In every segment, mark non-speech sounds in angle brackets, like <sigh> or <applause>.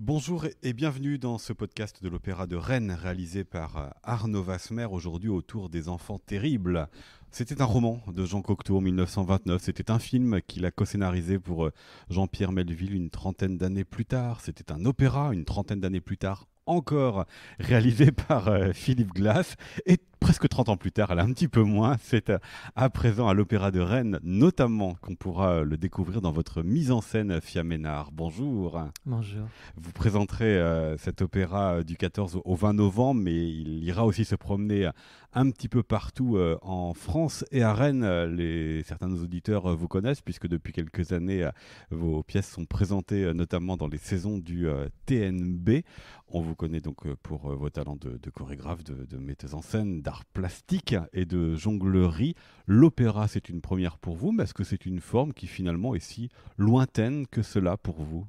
Bonjour et bienvenue dans ce podcast de l'Opéra de Rennes réalisé par euh, Arnaud Vasmer aujourd'hui autour des enfants terribles. C'était un roman de Jean Cocteau en 1929, c'était un film qu'il a co-scénarisé pour euh, Jean-Pierre Melville une trentaine d'années plus tard, c'était un opéra une trentaine d'années plus tard encore réalisé par euh, Philippe Glass et presque 30 ans plus tard, elle est un petit peu moins, c'est euh, à présent à l'Opéra de Rennes, notamment qu'on pourra euh, le découvrir dans votre mise en scène, fiaménard Bonjour. Bonjour. Vous présenterez euh, cet opéra du 14 au 20 novembre, mais il ira aussi se promener un petit peu partout en France et à Rennes. Les, certains de nos auditeurs vous connaissent, puisque depuis quelques années, vos pièces sont présentées notamment dans les saisons du TNB. On vous connaît donc pour vos talents de, chorégraphe, de, de metteuse en scène, d'art plastique et de jonglerie. L'opéra, c'est une première pour vous, mais est-ce que c'est une forme qui finalement est si lointaine que cela pour vous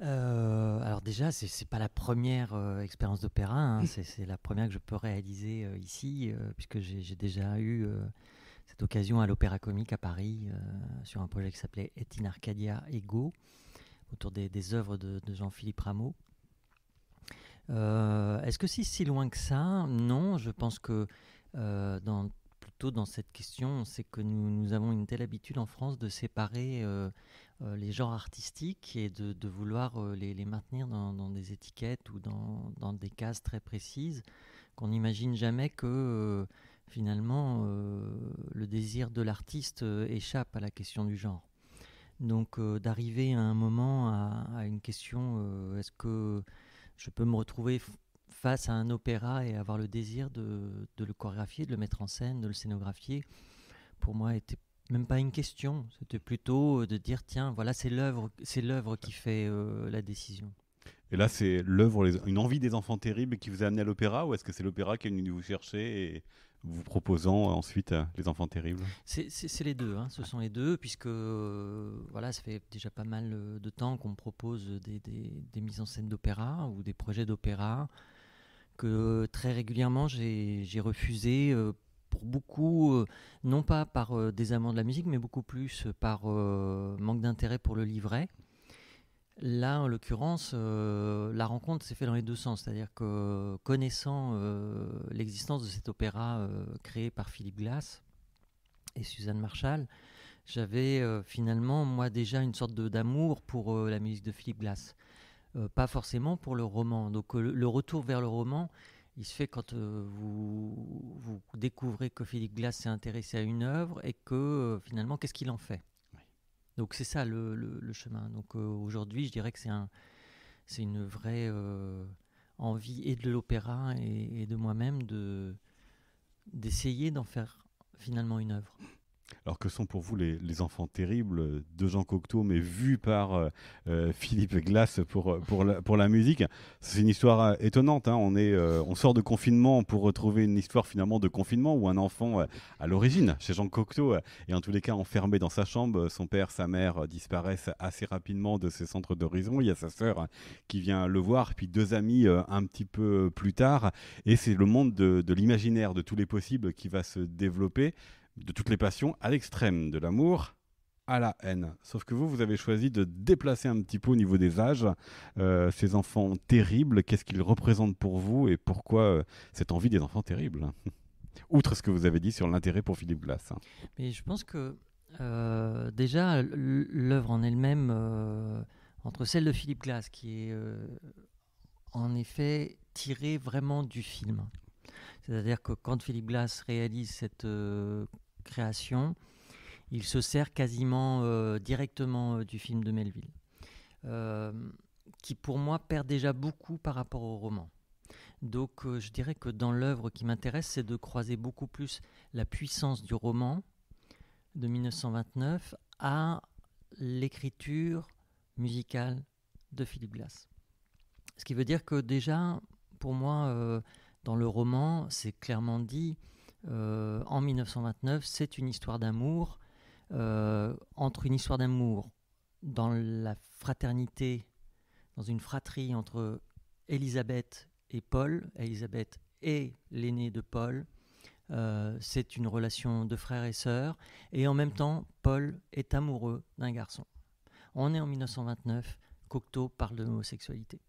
euh, alors déjà, c'est n'est pas la première euh, expérience d'opéra, hein. mm. c'est la première que je peux réaliser euh, ici, puisque j'ai déjà eu cette occasion à l'Opéra Comique à Paris, sur un projet qui s'appelait in Arcadia Ego, autour des, œuvres de Jean-Philippe Rameau. Euh, est-ce que c'est si loin que ça Non, je pense que euh, plutôt dans cette question, c'est que nous, nous, avons une telle habitude en France de séparer euh, les genres artistiques et de, vouloir les, maintenir dans, des étiquettes ou dans, des cases très précises qu'on n'imagine jamais que finalement le désir de l'artiste échappe à la question du genre. Donc d'arriver à un moment à une question, est-ce que je peux me retrouver face à un opéra et avoir le désir de, le chorégraphier, de le mettre en scène, de le scénographier, pour moi, était même pas une question. C'était plutôt euh, de dire tiens, voilà, c'est l'œuvre, c'est l'œuvre qui fait euh, la décision. Et là, c'est l'œuvre, une envie des enfants terribles qui vous a amené à l'opéra, ou est-ce que c'est l'opéra qui est venu vous chercher vous proposant ensuite euh, Les Enfants Terribles C'est les deux, hein. ce sont les deux, puisque euh, voilà, ça fait déjà pas mal euh, de temps qu'on me propose des, mises en scène d'opéra ou des projets d'opéra que très régulièrement j'ai refusé. pour beaucoup, non pas par des amants de la musique, mais beaucoup plus par manque d'intérêt pour le livret. Là, en l'occurrence, euh, la rencontre s'est faite dans les deux sens, c'est-à-dire que connaissant euh, l'existence de cet opéra euh, créé par Philippe Glass et Suzanne Marshall, j'avais finalement moi déjà une sorte d'amour pour la musique de Philippe Glass, pas forcément pour le roman. Donc le, retour vers le roman, il se fait quand vous, vous, découvrez que Philippe Glass s'est intéressé à une œuvre et que finalement, qu'est-ce qu'il en fait donc c'est ça le, le, chemin. Donc euh, aujourd'hui, je dirais que c'est un, c'est une vraie euh, envie et de l'opéra et, et de moi-même de d'essayer d'en faire finalement une œuvre. Alors que sont pour vous les, enfants terribles de Jean Cocteau, mais vus par euh, euh, Philippe Glass pour, la, musique C'est une histoire euh, étonnante. Hein. On, est, on sort de confinement pour retrouver une histoire finalement de confinement où un enfant à l'origine chez Jean Cocteau est en tous les cas enfermé dans sa chambre. Son père, sa mère disparaissent assez rapidement de ses centres d'horizon. Il y a sa sœur hein, qui vient le voir, puis deux amis un petit peu plus tard. Et c'est le monde de l'imaginaire, de tous les possibles qui va se développer de toutes les passions à l'extrême, de l'amour à la haine. Sauf que vous, vous avez choisi de déplacer un petit peu au niveau des âges euh, ces enfants terribles. Qu'est-ce qu'ils représentent pour vous et pourquoi euh, cette envie des enfants terribles <laughs> Outre ce que vous avez dit sur l'intérêt pour Philippe Glass. Mais je pense que euh, déjà, l'œuvre en elle-même, entre celle de Philippe Glass, qui est en effet tirée vraiment du film, c'est-à-dire que quand Philippe Glass réalise cette création, il se sert quasiment euh, directement euh, du film de Melville, euh, qui pour moi perd déjà beaucoup par rapport au roman. Donc je dirais que dans l'œuvre qui m'intéresse, c'est de croiser beaucoup plus la puissance du roman de 1929 à l'écriture musicale de Philippe Glass. Ce qui veut dire que déjà, pour moi, dans le roman, c'est clairement dit, euh, en 1929, c'est une histoire d'amour euh, entre une histoire d'amour dans la fraternité, dans une fratrie entre Elisabeth et Paul. Elisabeth est l'aînée de Paul. Euh, c'est une relation de frère et sœur. Et en même temps, Paul est amoureux d'un garçon. On est en 1929. Cocteau parle de homosexualité.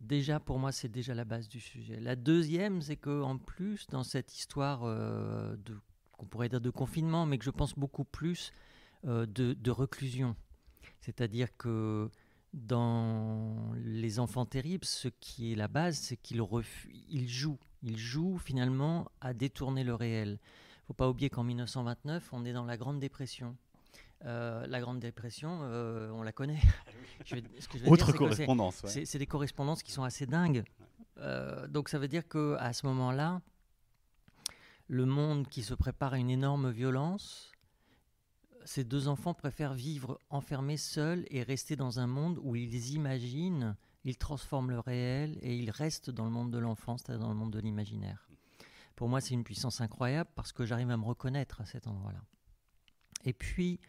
Déjà, pour moi, c'est déjà la base du sujet. La deuxième, c'est qu'en plus, dans cette histoire euh, de, qu'on pourrait dire de confinement, mais que je pense beaucoup plus euh, de, reclusion. C'est-à-dire que dans Les Enfants Terribles, ce qui est la base, c'est qu'ils ils jouent. Ils jouent finalement à détourner le réel. Il ne faut pas oublier qu'en 1929, on est dans la Grande Dépression. Euh, la Grande Dépression, euh, on la connaît. Autre correspondance. C'est des correspondances qui sont assez dingues. Euh, donc ça veut dire que à ce moment-là, le monde qui se prépare à une énorme violence, ces deux enfants préfèrent vivre enfermés seuls et rester dans un monde où ils imaginent, ils transforment le réel et ils restent dans le monde de l'enfance, dans le monde de l'imaginaire. Pour moi, c'est une puissance incroyable parce que j'arrive à me reconnaître à cet endroit-là. Et puis,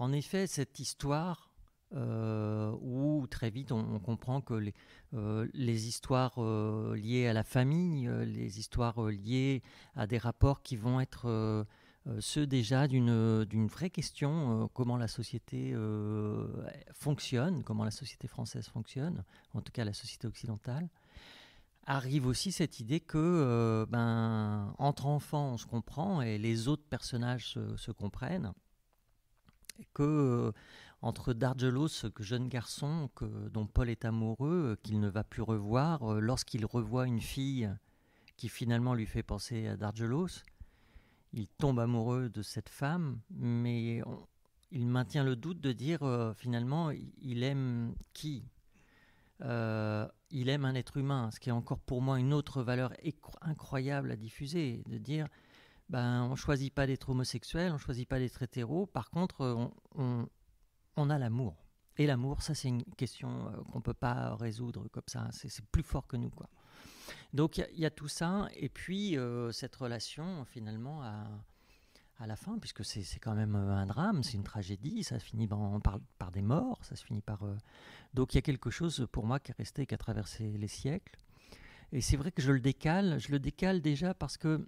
en effet, cette histoire euh, où très vite on, comprend que les, euh, les histoires euh, liées à la famille, les histoires liées à des rapports qui vont être ceux déjà d'une vraie question, comment la société fonctionne, comment la société française fonctionne, en tout cas la société occidentale, arrive aussi cette idée que ben, entre enfants on se comprend et les autres personnages se, se comprennent que euh, entre Dargelos, ce jeune garçon dont Paul est amoureux, euh, qu'il ne va plus revoir, euh, lorsqu'il revoit une fille qui finalement lui fait penser à Dargelos, il tombe amoureux de cette femme, mais il maintient le doute de dire finalement il aime qui Il aime un être humain, ce qui est encore pour moi une autre valeur incroyable à diffuser, de dire ben, on ne choisit pas d'être homosexuel, on ne choisit pas d'être hétéro. Par contre, euh, on, on, a l'amour. Et l'amour, ça, c'est une question euh, qu'on ne peut pas résoudre comme ça. C'est plus fort que nous. Quoi. Donc, il y, a tout ça. Et puis, euh, cette relation, finalement, à, à la fin, puisque c'est quand même un drame, c'est une tragédie. Ça finit par, par, des morts. Ça se finit par. Donc, il y a quelque chose pour moi qui est resté, qui a traversé les siècles. Et c'est vrai que je le décale. Je le décale déjà parce que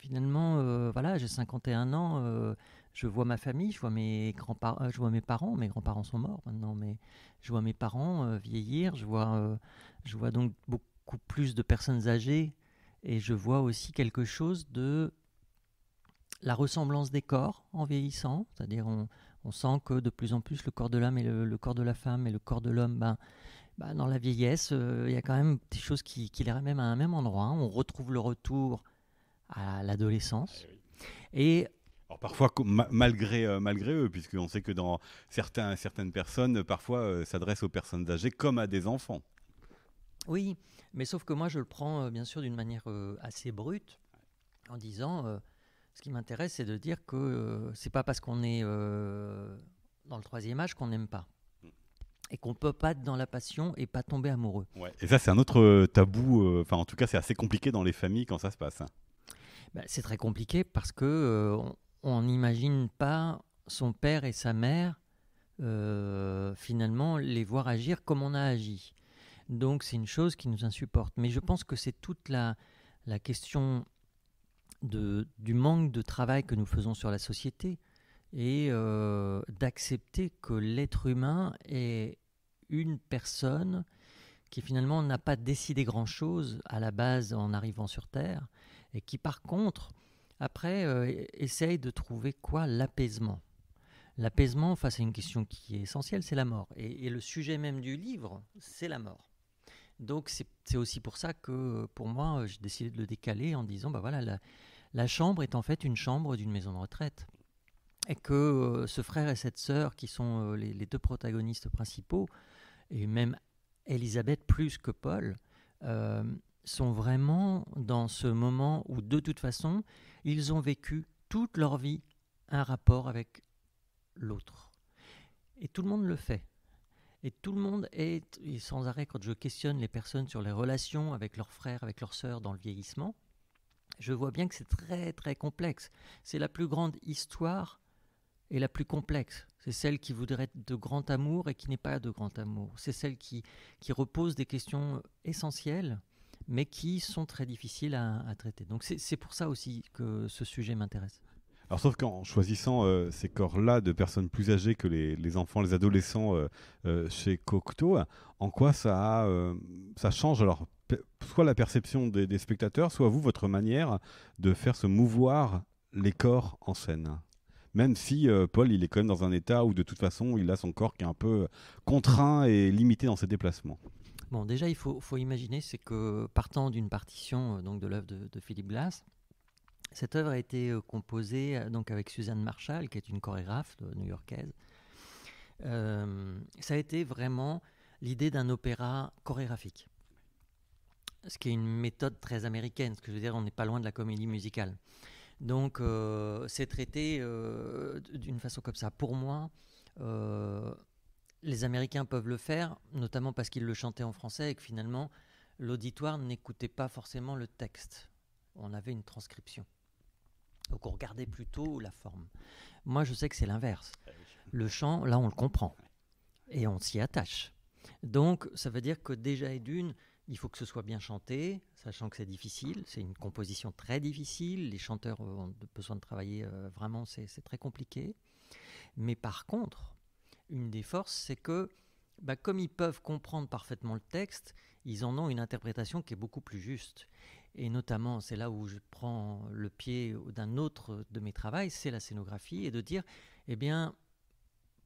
finalement, euh, voilà, j'ai 51 ans, euh, je vois ma famille, je vois mes grands-parents, euh, je vois mes parents, mes grands-parents sont morts maintenant, mais je vois mes parents vieillir, je vois, je vois donc beaucoup plus de personnes âgées, et je vois aussi quelque chose de la ressemblance des corps en vieillissant, c'est-à-dire on, sent que de plus en plus le corps de l'homme et le, corps de la femme et le corps de l'homme, ben, ben dans la vieillesse, il y a quand même des choses qui, qui les ramènent à un même endroit. Hein. On retrouve le retour à l'adolescence. Eh et parfois, malgré, euh, malgré eux, puisqu'on sait que dans certains, certaines personnes, parfois, euh, s'adressent aux personnes âgées comme à des enfants. Oui, mais sauf que moi, je le prends euh, bien sûr d'une manière assez brute, en disant, ce qui m'intéresse, c'est de dire que c'est pas parce qu'on est dans le troisième âge qu'on n'aime pas mm. et qu'on peut pas être dans la passion et pas tomber amoureux. Et ça, c'est un autre tabou. Enfin, en tout cas, c'est assez compliqué dans les familles quand ça se passe. Hein. Bah, c'est très compliqué parce que euh, on n'imagine pas son père et sa mère euh, finalement les voir agir comme on a agi. Donc c'est une chose qui nous insupporte. Mais je pense que c'est toute la, question du manque de travail que nous faisons sur la société et euh, d'accepter que l'être humain est une personne qui finalement n'a pas décidé grand-chose à la base en arrivant sur Terre et qui par contre, après, euh, essaye de trouver quoi L'apaisement. L'apaisement face à une question qui est essentielle, c'est la mort. Et, le sujet même du livre, c'est la mort. Donc c'est aussi pour ça que pour moi, euh, j'ai décidé de le décaler en disant, bah voilà, la, chambre est en fait une chambre d'une maison de retraite. Et que euh, ce frère et cette sœur, qui sont les, les, deux protagonistes principaux, et même Elisabeth plus que Paul, sont vraiment dans ce moment où de toute façon, ils ont vécu toute leur vie un rapport avec l'autre. Et tout le monde le fait. Et tout le monde est, sans arrêt, quand je questionne les personnes sur les relations avec leurs frères, avec leurs sœurs dans le vieillissement, je vois bien que c'est très très complexe. C'est la plus grande histoire et la plus complexe. C'est celle qui voudrait de grand amour et qui n'est pas de grand amour. C'est celle qui repose des questions essentielles mais qui sont très difficiles à, traiter. Donc c'est pour ça aussi que ce sujet m'intéresse. Alors, sauf qu'en choisissant euh, ces corps-là de personnes plus âgées que les, enfants, les adolescents euh, euh, chez Cocteau, en quoi ça, change alors soit la perception des, des, spectateurs, soit vous, votre manière de faire se mouvoir les corps en scène même si Paul, il est quand même dans un état où de toute façon, il a son corps qui est un peu contraint et limité dans ses déplacements déjà, il faut, imaginer, c'est que partant d'une partition euh, donc de l'œuvre de, Philippe Glass, cette œuvre a été euh, composée euh, donc avec Suzanne Marshall, qui est une chorégraphe new-yorkaise. ça a été vraiment l'idée d'un opéra chorégraphique, ce qui est une méthode très américaine. Ce que je veux dire, on n'est pas loin de la comédie musicale. Donc, c'est traité d'une façon comme ça. Pour moi, les Américains peuvent le faire, notamment parce qu'ils le chantaient en français et que finalement, l'auditoire n'écoutait pas forcément le texte. On avait une transcription. Donc on regardait plutôt la forme. Moi, je sais que c'est l'inverse. Eh le chant, là, on le comprend. Et on s'y attache. Donc, ça veut dire que déjà et d'une, il faut que ce soit bien chanté, sachant que c'est difficile. C'est une composition très difficile. Les chanteurs ont besoin de travailler euh, vraiment, c'est très compliqué. Mais par contre, une des forces, c'est que bah, comme ils peuvent comprendre parfaitement le texte, ils en ont une interprétation qui est beaucoup plus juste. Et notamment, c'est là où je prends le pied d'un autre de mes travaux, c'est la scénographie, et de dire, eh bien,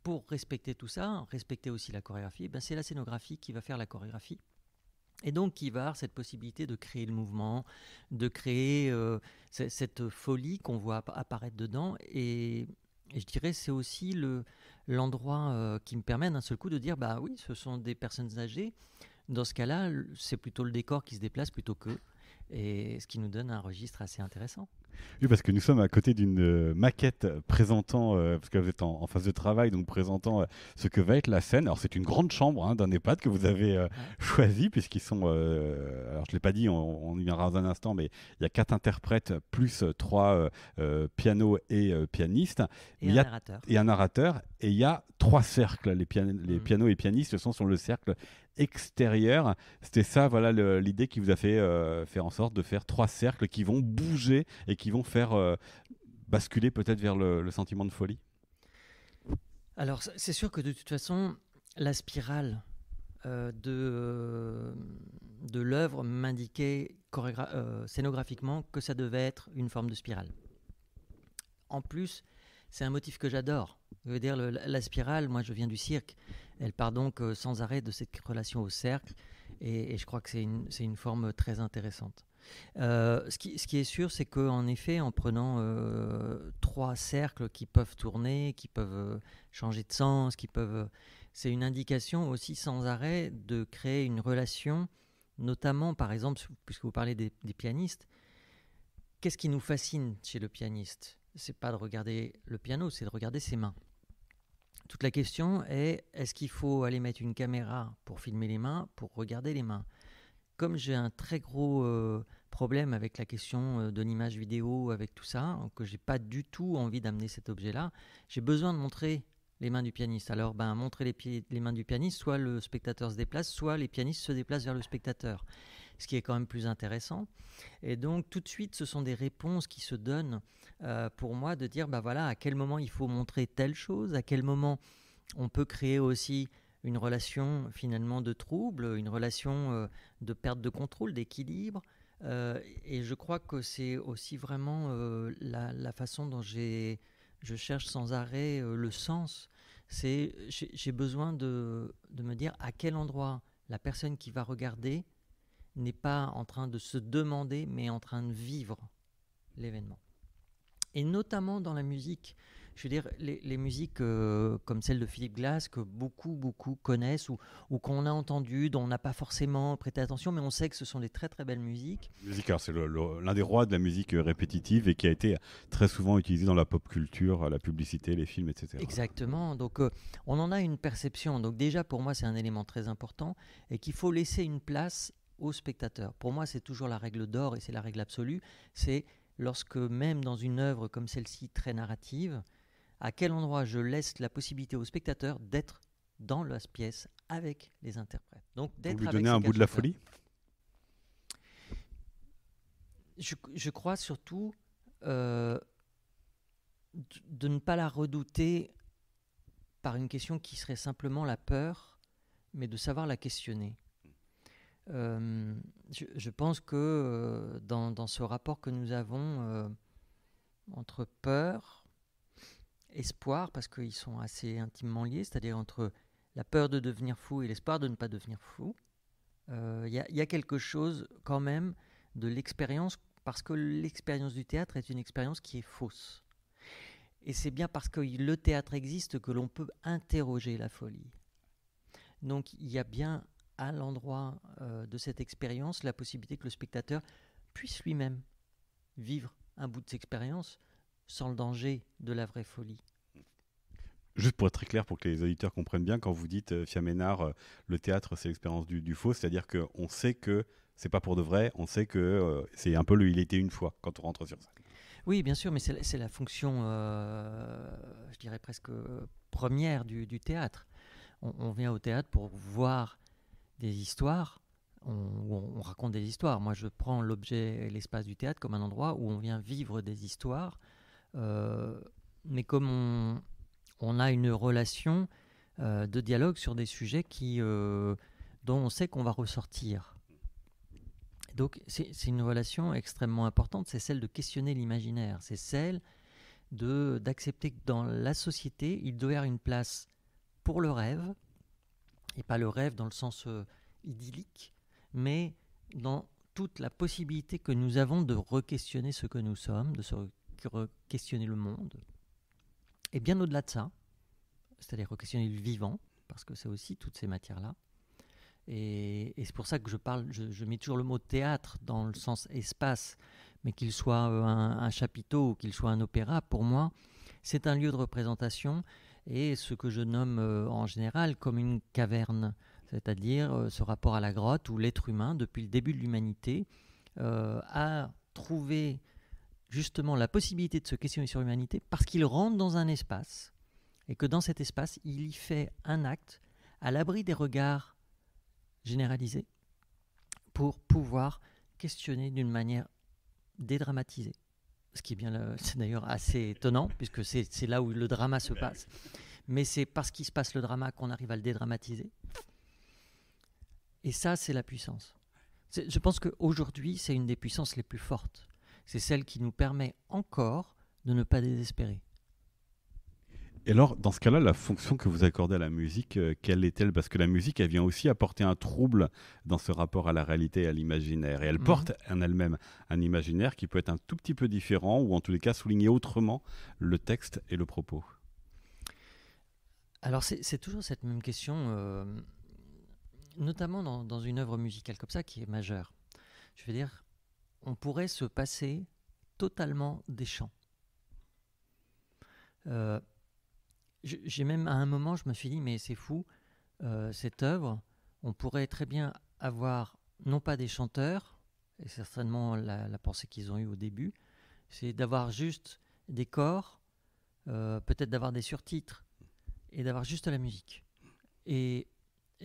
pour respecter tout ça, respecter aussi la chorégraphie, eh c'est la scénographie qui va faire la chorégraphie. Et donc, qui va avoir cette possibilité de créer le mouvement, de créer euh, cette folie qu'on voit apparaître dedans. Et et je dirais c'est aussi le l'endroit euh, qui me permet d'un seul coup de dire bah oui, ce sont des personnes âgées. Dans ce cas-là, c'est plutôt le décor qui se déplace plutôt qu'eux, et ce qui nous donne un registre assez intéressant. Oui, parce que nous sommes à côté d'une euh, maquette présentant, euh, parce que vous êtes en, phase de travail, donc présentant euh, ce que va être la scène. Alors, c'est une grande chambre hein, d'un EHPAD que vous avez choisi, puisqu'ils sont, alors je ne l'ai pas dit, on, y viendra dans un instant, mais il y a quatre interprètes, plus trois pianos et pianistes. Et un, a, narrateur. et un narrateur. Et il y a trois cercles. Les, les mmh. pianos et pianistes sont sur le cercle extérieure. C'était ça, voilà l'idée qui vous a fait euh, faire en sorte de faire trois cercles qui vont bouger et qui vont faire euh, basculer peut-être vers le, sentiment de folie. Alors c'est sûr que de toute façon, la spirale euh, de, de l'œuvre m'indiquait scénographiquement que ça devait être une forme de spirale. En plus, c'est un motif que j'adore. Je veux dire, la spirale, moi je viens du cirque. Elle part donc euh, sans arrêt de cette relation au cercle, et, je crois que c'est une, forme très intéressante. Euh, ce, qui, est sûr, c'est qu'en effet, en prenant euh, trois cercles qui peuvent tourner, qui peuvent changer de sens, qui peuvent, c'est une indication aussi sans arrêt de créer une relation, notamment par exemple, puisque vous parlez des, des pianistes, qu'est-ce qui nous fascine chez le pianiste C'est pas de regarder le piano, c'est de regarder ses mains. Toute la question est est-ce qu'il faut aller mettre une caméra pour filmer les mains, pour regarder les mains Comme j'ai un très gros euh, problème avec la question euh, de l'image vidéo, avec tout ça, hein, que j'ai pas du tout envie d'amener cet objet-là, j'ai besoin de montrer les mains du pianiste. Alors, ben, montrer les mains du pianiste, soit le spectateur se déplace, soit les pianistes se déplacent vers le spectateur ce qui est quand même plus intéressant. Et donc tout de suite, ce sont des réponses qui se donnent euh, pour moi de dire, bah voilà, à quel moment il faut montrer telle chose, à quel moment on peut créer aussi une relation finalement de trouble, une relation euh, de perte de contrôle, d'équilibre. Euh, et je crois que c'est aussi vraiment la, la, façon dont j'ai, je cherche sans arrêt le sens. C'est, j'ai, besoin de, de, me dire à quel endroit la personne qui va regarder n'est pas en train de se demander, mais en train de vivre l'événement. Et notamment dans la musique, je veux dire, les, musiques euh, comme celle de Philippe Glass, que beaucoup, beaucoup connaissent ou, qu'on a entendu, dont on n'a pas forcément prêté attention, mais on sait que ce sont des très, très belles musiques. c'est l'un des rois de la musique euh, répétitive et qui a été très souvent utilisé dans la pop culture, la publicité, les films, etc. Exactement. Donc, euh, on en a une perception. Donc, déjà, pour moi, c'est un élément très important et qu'il faut laisser une place au spectateur. Pour moi, c'est toujours la règle d'or et c'est la règle absolue. C'est lorsque même dans une œuvre comme celle-ci très narrative, à quel endroit je laisse la possibilité au spectateur d'être dans la pièce avec les interprètes. Donc Vous lui donnez un bout de la folie je, crois surtout euh, de ne pas la redouter par une question qui serait simplement la peur, mais de savoir la questionner. Euh, je, pense que euh, dans, ce rapport que nous avons euh, entre peur, espoir, parce qu'ils sont assez intimement liés, c'est-à-dire entre la peur de devenir fou et l'espoir de ne pas devenir fou, il y, a quelque chose quand même de l'expérience, parce que l'expérience du théâtre est une expérience qui est fausse. Et c'est bien parce que le théâtre existe que l'on peut interroger la folie. Donc il y a bien à l'endroit euh, de cette expérience la possibilité que le spectateur puisse lui-même vivre un bout de cette expérience sans le danger de la vraie folie. Juste pour être très clair, pour que les auditeurs comprennent bien, quand vous dites, euh, Fiaménard, euh, le théâtre, c'est l'expérience du, faux, c'est-à-dire qu'on sait que c'est pas pour de vrai, on sait que c'est un peu le il était une fois quand on rentre sur ça. Oui, bien sûr, mais c'est la fonction, je dirais presque première du, théâtre. on, vient au théâtre pour voir des histoires, on, raconte des histoires. Moi, je prends l'objet, et l'espace du théâtre comme un endroit où on vient vivre des histoires. Euh, mais comme on, a une relation euh, de dialogue sur des sujets qui, euh, dont on sait qu'on va ressortir. Donc c'est une relation extrêmement importante, c'est celle de questionner l'imaginaire, c'est celle d'accepter que dans la société, il doit y avoir une place pour le rêve, et pas le rêve dans le sens euh, idyllique, mais dans toute la possibilité que nous avons de re-questionner ce que nous sommes, de se re-questionner le monde, et bien au-delà de ça, c'est-à-dire re-questionner le vivant, parce que c'est aussi toutes ces matières-là. Et, c'est pour ça que je parle, je, mets toujours le mot théâtre dans le sens espace, mais qu'il soit euh, un, un chapiteau ou qu'il soit un opéra, pour moi, c'est un lieu de représentation et ce que je nomme euh, en général comme une caverne, c'est-à-dire euh, ce rapport à la grotte où l'être humain, depuis le début de l'humanité, euh, a trouvé justement la possibilité de se questionner sur l'humanité parce qu'il rentre dans un espace et que dans cet espace, il y fait un acte à l'abri des regards généralisés pour pouvoir questionner d'une manière dédramatisée ce qui est bien, <laughs> c'est d'ailleurs assez étonnant, puisque c'est là où le drama se ben passe. Mais c'est parce qu'il se passe le drama qu'on arrive à le dédramatiser. Et ça, c'est la puissance. Je pense qu'aujourd'hui, c'est une des puissances les plus fortes. C'est celle qui nous permet encore de ne pas désespérer. Et alors, dans ce cas-là, la fonction que vous accordez à la musique, euh, quelle est-elle Parce que la musique, elle vient aussi apporter un trouble dans ce rapport à la réalité et à l'imaginaire. Et elle mhm. porte en elle-même un imaginaire qui peut être un tout petit peu différent, ou en tous les cas souligner autrement le texte et le propos. Alors, c'est toujours cette même question, euh, notamment dans, une œuvre musicale comme ça qui est majeure. Je veux dire, on pourrait se passer totalement des chants. Euh, j'ai même à un moment, je me suis dit, mais c'est fou, euh, cette œuvre, on pourrait très bien avoir non pas des chanteurs, et certainement la, pensée qu'ils ont eue au début, c'est d'avoir juste des corps, euh, peut-être d'avoir des surtitres, et d'avoir juste la musique. Et,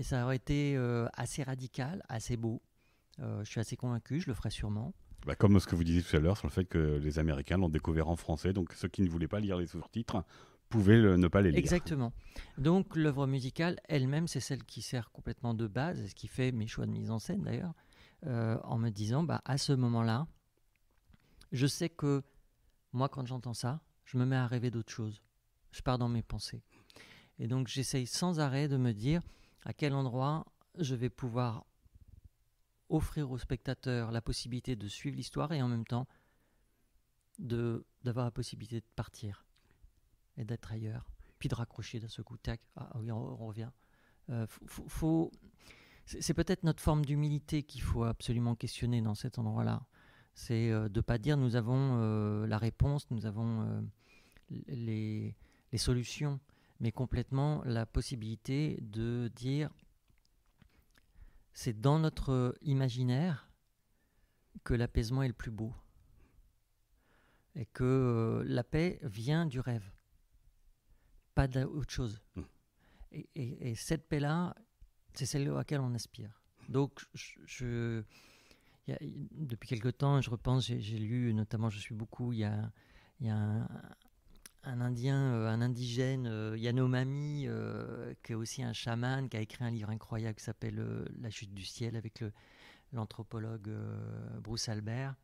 ça aurait été euh, assez radical, assez beau. je suis assez convaincu, je le ferai sûrement. Bah comme ce que vous disiez tout à l'heure sur le fait que les Américains l'ont découvert en français, donc ceux qui ne voulaient pas lire les sous-titres Pouvez le, ne pas les lire. Exactement. Donc l'œuvre musicale elle-même, c'est celle qui sert complètement de base, ce qui fait mes choix de mise en scène d'ailleurs, euh, en me disant, bah, à ce moment-là, je sais que moi, quand j'entends ça, je me mets à rêver d'autre chose. Je pars dans mes pensées. Et donc j'essaye sans arrêt de me dire à quel endroit je vais pouvoir offrir au spectateur la possibilité de suivre l'histoire et en même temps d'avoir la possibilité de partir et d'être ailleurs, puis de raccrocher d'un seul coup, tac, ah, ah on, revient. Euh, faut, c'est peut-être notre forme d'humilité qu'il faut absolument questionner dans cet endroit-là. C'est euh, de ne pas dire nous avons euh, la réponse, nous avons les, solutions, mais complètement la possibilité de dire c'est dans notre imaginaire que l'apaisement est le plus beau et que la paix vient du rêve pas d'autre chose. Hmm. Et, cette paix-là, c'est celle à laquelle on aspire. Donc, je, depuis quelque temps, je repense, j'ai lu, notamment, je suis beaucoup, il y a, y a un, Indien, euh, un indigène, euh, Yanomami, euh, qui est aussi un chaman, qui a écrit un livre incroyable qui s'appelle La chute du ciel avec l'anthropologue Bruce Albert.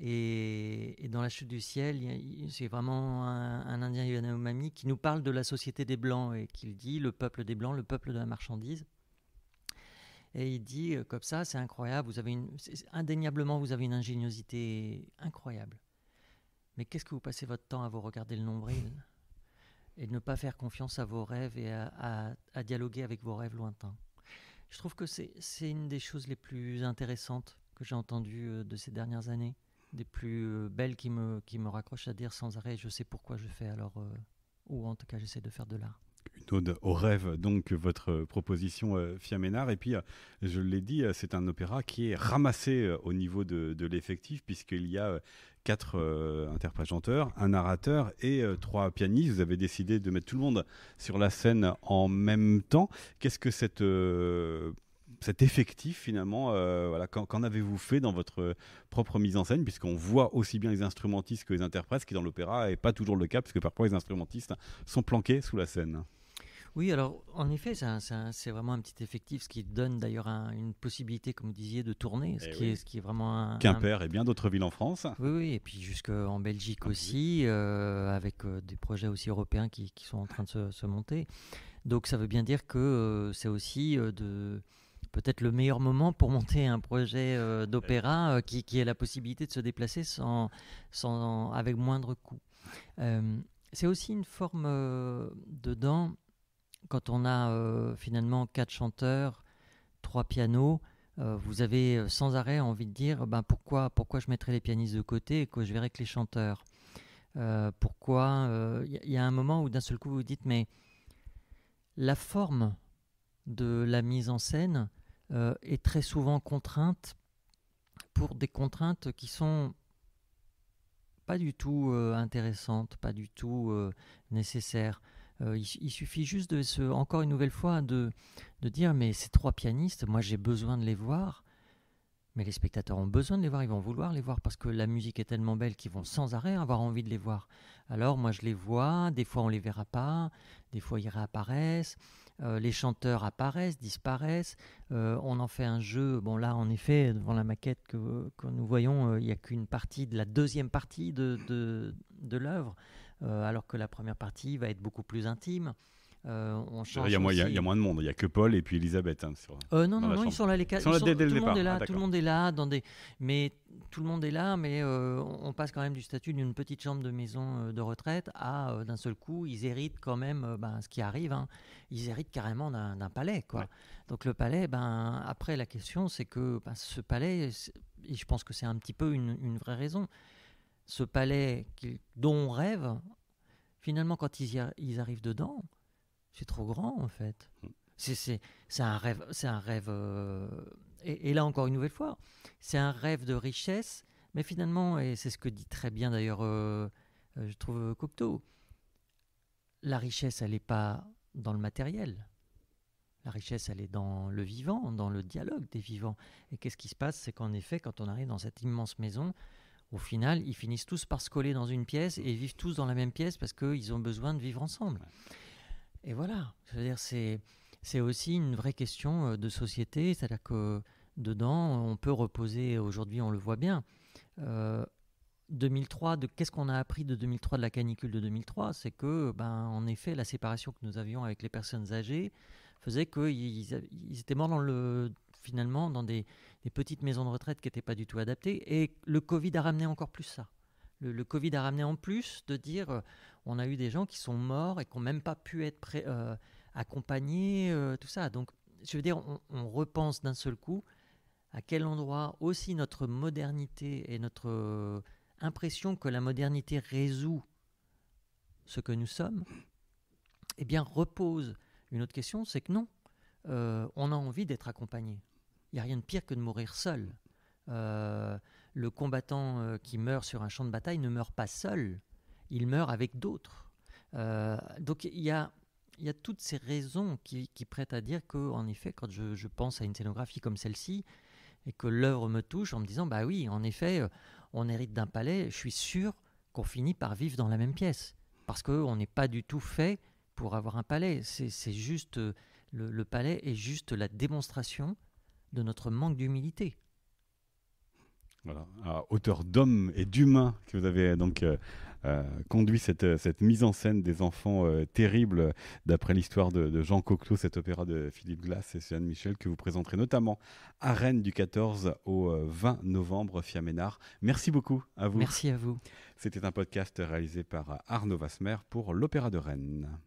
Et, dans La chute du ciel, c'est vraiment un, indien Yanomami qui nous parle de la société des Blancs et qu'il dit le peuple des Blancs, le peuple de la marchandise. Et il dit euh, comme ça, c'est incroyable, vous avez une, indéniablement vous avez une ingéniosité incroyable. Mais qu'est-ce que vous passez votre temps à vous regarder le nombril et ne pas faire confiance à vos rêves et à, à dialoguer avec vos rêves lointains. Je trouve que c'est une des choses les plus intéressantes que j'ai entendues euh, de ces dernières années des plus euh, belles qui me, qui me raccrochent à dire sans arrêt je sais pourquoi je fais alors, euh, ou en tout cas j'essaie de faire de l'art. Une ode au rêve, donc votre proposition euh, Fiaménard. Et puis, je l'ai dit, c'est un opéra qui est ramassé au niveau de, l'effectif, puisqu'il y a quatre interprètes chanteurs, un narrateur et trois pianistes. Vous avez décidé de mettre tout le monde sur la scène en même temps. Qu'est-ce que cette cet effectif finalement euh, voilà, Qu'en, avez-vous fait dans votre propre mise en scène Puisqu'on voit aussi bien les instrumentistes que les interprètes, ce qui dans l'opéra n'est pas toujours le cas, puisque parfois les instrumentistes sont planqués sous la scène. Oui, alors en effet, c'est, vraiment un petit effectif, ce qui donne d'ailleurs une possibilité, comme vous disiez, de tourner, ce, eh qui, est, ce qui est vraiment un... Quimper et bien d'autres villes en France. Oui, et puis jusqu'en Belgique ah aussi, euh, avec euh, des projets aussi européens qui, sont en train de se, monter. Donc ça veut bien dire que c'est aussi de peut-être le meilleur moment pour monter un projet euh, d'opéra euh, qui, qui, ait la possibilité de se déplacer sans, sans avec moindre coût. Euh, c'est aussi une forme dedans, quand on a finalement quatre chanteurs, trois pianos, vous avez sans arrêt envie de dire ben pourquoi, pourquoi je mettrais les pianistes de côté et que je verrai que les chanteurs Pourquoi Il y, y, a un moment où d'un seul coup vous dites mais la forme de la mise en scène euh, est très souvent contrainte pour des contraintes qui sont pas du tout euh, intéressantes, pas du tout euh, nécessaires. Il, il, suffit juste de se, encore une nouvelle fois, de, de dire mais ces trois pianistes, moi j'ai besoin de les voir. Mais les spectateurs ont besoin de les voir, ils vont vouloir les voir parce que la musique est tellement belle qu'ils vont sans arrêt avoir envie de les voir. Alors moi je les vois, des fois on les verra pas, des fois ils réapparaissent, euh, les chanteurs apparaissent, disparaissent, euh, on en fait un jeu. Bon là, en effet, devant la maquette que, nous voyons, euh, il n'y a qu'une partie de la deuxième partie de, de l'œuvre, alors que la première partie va être beaucoup plus intime. Euh, il, y a moins, de monde, il n'y a que Paul et puis Elisabeth. Hein, euh, non, non, non, ils sont là, les quatre. Tout, le monde est là, ah, tout le monde est là, dans des... mais tout le monde est là, mais euh, on passe quand même du statut d'une petite chambre de maison de retraite à, d'un seul coup, ils héritent quand même ben, ce qui arrive, hein. ils héritent carrément d'un, palais. Quoi. Donc le palais, ben, après la question, c'est que ben, ce palais, je pense que c'est un petit peu une, vraie raison, ce palais dont on rêve, finalement, quand ils arrivent dedans, c'est trop grand en fait. Mm. C'est un rêve. C'est un rêve. Euh, et, là encore une nouvelle fois, c'est un rêve de richesse. Mais finalement, et c'est ce que dit très bien d'ailleurs, euh, euh, je trouve Cocteau, la richesse, elle n'est pas dans le matériel. La richesse, elle est dans le vivant, dans le dialogue des vivants. Et qu'est-ce qui se passe C'est qu'en effet, quand on arrive dans cette immense maison, au final, ils finissent tous par se coller dans une pièce et vivent tous dans la même pièce parce qu'ils ont besoin de vivre ensemble. Et voilà, je veux dire, c'est, c'est aussi une vraie question euh, de société, c'est-à-dire que dedans, on peut reposer, aujourd'hui on le voit bien, 2003, euh, de, qu'est-ce qu'on a appris de 2003, de la canicule de 2003 C'est que, ben, en effet, la séparation que nous avions avec les personnes âgées faisait qu'ils ils étaient morts dans le, finalement dans des, des petites maisons de retraite qui n'étaient pas du tout adaptées. Et le Covid a ramené encore plus ça. le Covid a ramené en plus de dire euh, on a eu des gens qui sont morts et qui n'ont même pas pu être euh, accompagnés, euh, tout ça. Donc, je veux dire, on, repense d'un seul coup à quel endroit aussi notre modernité et notre euh, impression que la modernité résout ce que nous sommes, eh bien, repose. Une autre question, c'est que non, on a envie d'être accompagné. Il n'y a rien de pire que de mourir seul. le combattant qui meurt sur un champ de bataille ne meurt pas seul il meurt avec d'autres. Euh, donc il y a, toutes ces raisons qui, prêtent à dire que, en effet, quand je, pense à une scénographie comme celle-ci, et que l'œuvre me touche en me disant, bah oui, en effet, euh, on hérite d'un palais, je suis sûr qu'on finit par vivre dans la même pièce, parce qu'on n'est pas du tout fait pour avoir un palais. C'est juste, euh, le palais est juste la démonstration de notre manque d'humilité. Auteur d'hommes et d'humains que vous avez euh, donc euh, euh, conduit cette, mise en scène des enfants terribles d'après l'histoire de, Jean Cocteau, cet opéra de Philippe Glass et Suzanne Michel que vous présenterez notamment à Rennes du 14 au 20 novembre, Fiaménard. Merci beaucoup à vous. Merci à vous. C'était un podcast réalisé par Arnaud Vasmer pour l'Opéra de Rennes.